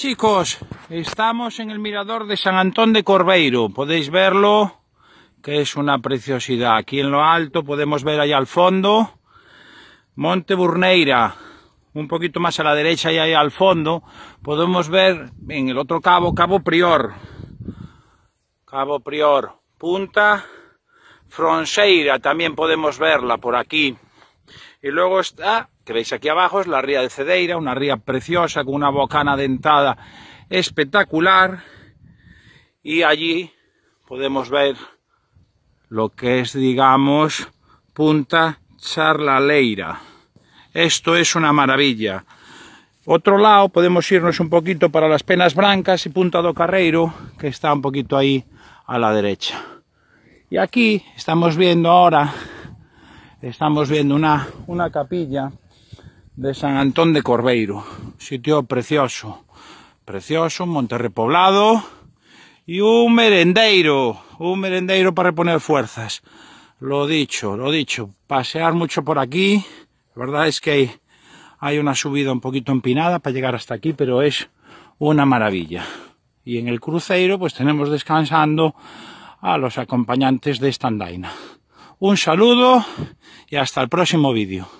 Chicos, estamos en el mirador de San Antón de Corbeiro. Podéis verlo, que es una preciosidad. Aquí en lo alto podemos ver allá al fondo Monte Burneira. Un poquito más a la derecha y allá al fondo podemos ver en el otro cabo, Cabo Prior. Cabo Prior, Punta Fronseira, también podemos verla por aquí. Y luego está, que veis aquí abajo, es la ría de Cedeira, una ría preciosa con una bocana dentada espectacular. Y allí podemos ver lo que es, digamos, Punta Charlaleira. Esto es una maravilla. Otro lado podemos irnos un poquito para las Penas Brancas y Punta do Carreiro, que está un poquito ahí a la derecha. Y aquí estamos viendo ahora estamos viendo una, una capilla de San Antón de Corbeiro, sitio precioso, precioso, un monte repoblado y un merendeiro, un merendeiro para reponer fuerzas. Lo dicho, lo dicho, pasear mucho por aquí, la verdad es que hay, hay una subida un poquito empinada para llegar hasta aquí, pero es una maravilla. Y en el cruceiro pues tenemos descansando a los acompañantes de esta andaina. Un saludo y hasta el próximo vídeo.